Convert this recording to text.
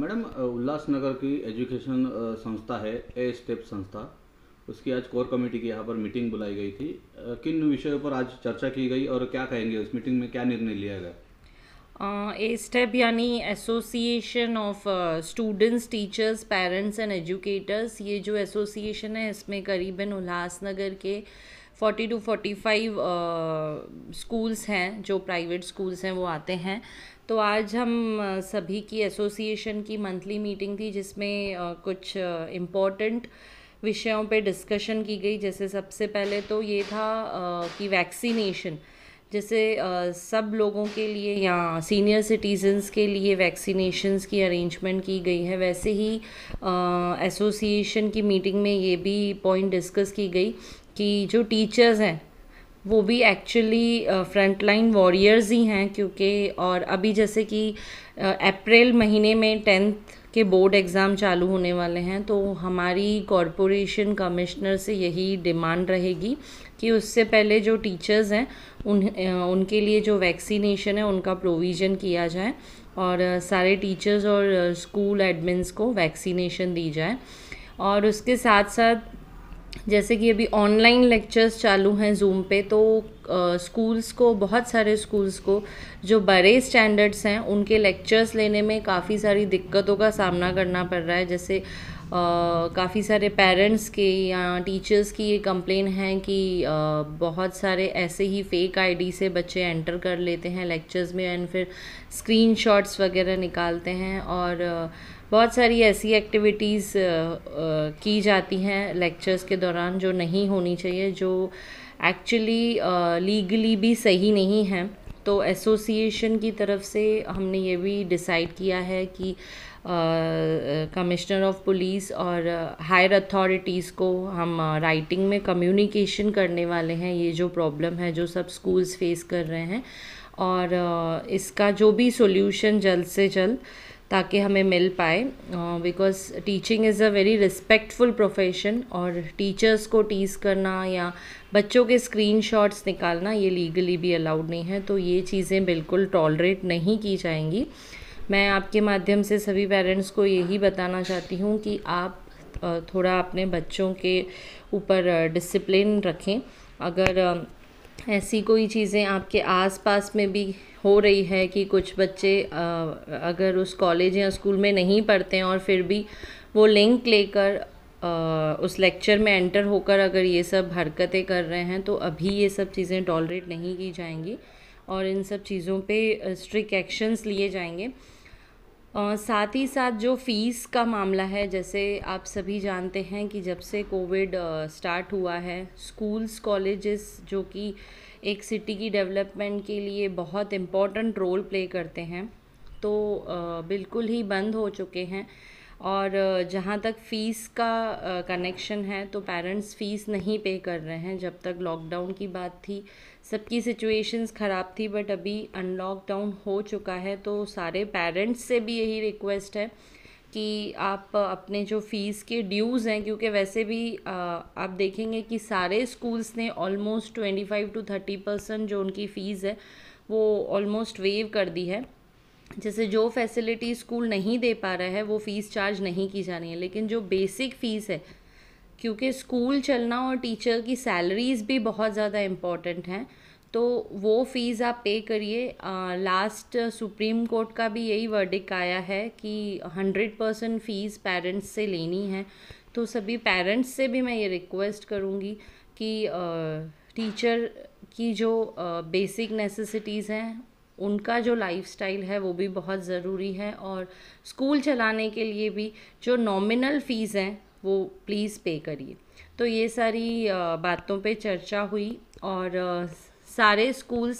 madam Ulhasnagar की education संस्था है ए स्टेप संस्था उसकी आज कोर कमेटी की यहाँ पर मीटिंग बुलाई गई थी किन विषयों पर आज चर्चा की गई और क्या कहेंगे उस मीटिंग में क्या निर्णय लिया गया ए स्टेप यानी association of students teachers parents and educators ये जो एसोसिएशन है इसमें करीबन उल्लासनगर के uh, forty two forty five schools हैं जो प्राइवेट स्कूल्स हैं वो आते हैं तो आज हम सभी की एसोसिएशन की मंथली मीटिंग थी जिसमें uh, कुछ इम्पोर्टेंट uh, विषयों पे डिस्कशन की गई जैसे सबसे पहले तो ये था uh, कि वैक्सीनेशन जैसे सब लोगों के लिए या सीनियर सिटीज़न्स के लिए वैक्सीनेशंस की अरेंजमेंट की गई है वैसे ही एसोसिएशन की मीटिंग में ये भी पॉइंट डिस्कस की गई कि जो टीचर्स हैं वो भी एक्चुअली फ्रंट लाइन वॉरियर्स ही हैं क्योंकि और अभी जैसे कि अप्रैल uh, महीने में टेंथ के बोर्ड एग्ज़ाम चालू होने वाले हैं तो हमारी कॉरपोरेशन कमिश्नर से यही डिमांड रहेगी कि उससे पहले जो टीचर्स हैं उन uh, उनके लिए जो वैक्सीनेशन है उनका प्रोविज़न किया जाए और uh, सारे टीचर्स और स्कूल एडमिन्स को वैक्सीनेशन दी जाए और उसके साथ साथ जैसे कि अभी ऑनलाइन लेक्चर्स चालू हैं जूम पे तो स्कूल्स को बहुत सारे स्कूल्स को जो बड़े स्टैंडर्ड्स हैं उनके लेक्चर्स लेने में काफ़ी सारी दिक्कतों का सामना करना पड़ रहा है जैसे काफ़ी सारे पेरेंट्स के या टीचर्स की ये कंप्लेन है कि आ, बहुत सारे ऐसे ही फेक आईडी से बच्चे एंटर कर लेते हैं लेक्चर्स में एंड फिर स्क्रीनशॉट्स वगैरह निकालते हैं और आ, बहुत सारी ऐसी एक्टिविटीज़ की जाती हैं लेक्चर्स के दौरान जो नहीं होनी चाहिए जो एक्चुअली लीगली भी सही नहीं है तो एसोसिएशन की तरफ से हमने ये भी डिसाइड किया है कि कमिश्नर ऑफ पुलिस और हायर uh, अथॉरिटीज़ को हम राइटिंग uh, में कम्युनिकेशन करने वाले हैं ये जो प्रॉब्लम है जो सब स्कूल्स फेस कर रहे हैं और uh, इसका जो भी सॉल्यूशन जल्द से जल्द ताकि हमें मिल पाए because teaching is a very respectful profession और टीचर्स को टीज़ करना या बच्चों के स्क्रीन शॉट्स निकालना ये लीगली भी अलाउड नहीं है तो ये चीज़ें बिल्कुल टॉलरेट नहीं की जाएंगी मैं आपके माध्यम से सभी पेरेंट्स को यही बताना चाहती हूँ कि आप थोड़ा अपने बच्चों के ऊपर डिसिप्लिन रखें अगर ऐसी कोई चीज़ें आपके आसपास में भी हो रही है कि कुछ बच्चे अगर उस कॉलेज या स्कूल में नहीं पढ़ते हैं और फिर भी वो लिंक लेकर उस लेक्चर में एंटर होकर अगर ये सब हरकतें कर रहे हैं तो अभी ये सब चीज़ें टॉलरेट नहीं की जाएंगी और इन सब चीज़ों पे स्ट्रिक्ट एक्शंस लिए जाएंगे साथ ही साथ जो फ़ीस का मामला है जैसे आप सभी जानते हैं कि जब से कोविड स्टार्ट हुआ है स्कूल्स कॉलेजेस जो कि एक सिटी की डेवलपमेंट के लिए बहुत इम्पॉर्टेंट रोल प्ले करते हैं तो बिल्कुल ही बंद हो चुके हैं और जहाँ तक फ़ीस का कनेक्शन है तो पेरेंट्स फ़ीस नहीं पे कर रहे हैं जब तक लॉकडाउन की बात थी सबकी सिचुएशंस ख़राब थी बट अभी अनलॉकडाउन हो चुका है तो सारे पेरेंट्स से भी यही रिक्वेस्ट है कि आप अपने जो फ़ीस के ड्यूज़ हैं क्योंकि वैसे भी आप देखेंगे कि सारे स्कूल्स ने almost twenty five to thirty percent जो उनकी फ़ीस है वो ऑलमोस्ट वेव कर दी है जैसे जो फैसिलिटी स्कूल नहीं दे पा रहा है वो फ़ीस चार्ज नहीं की जानी है लेकिन जो बेसिक फ़ीस है क्योंकि स्कूल चलना और टीचर की सैलरीज भी बहुत ज़्यादा इम्पॉर्टेंट हैं तो वो फ़ीस आप पे करिए लास्ट सुप्रीम कोर्ट का भी यही वर्डिक आया है कि हंड्रेड परसेंट फ़ीस पेरेंट्स से लेनी है तो सभी पेरेंट्स से भी मैं ये रिक्वेस्ट करूँगी कि टीचर की जो बेसिक नेसेसिटीज़ हैं उनका जो लाइफस्टाइल है वो भी बहुत ज़रूरी है और स्कूल चलाने के लिए भी जो नॉमिनल फ़ीस हैं वो प्लीज़ पे करिए तो ये सारी बातों पे चर्चा हुई और सारे स्कूल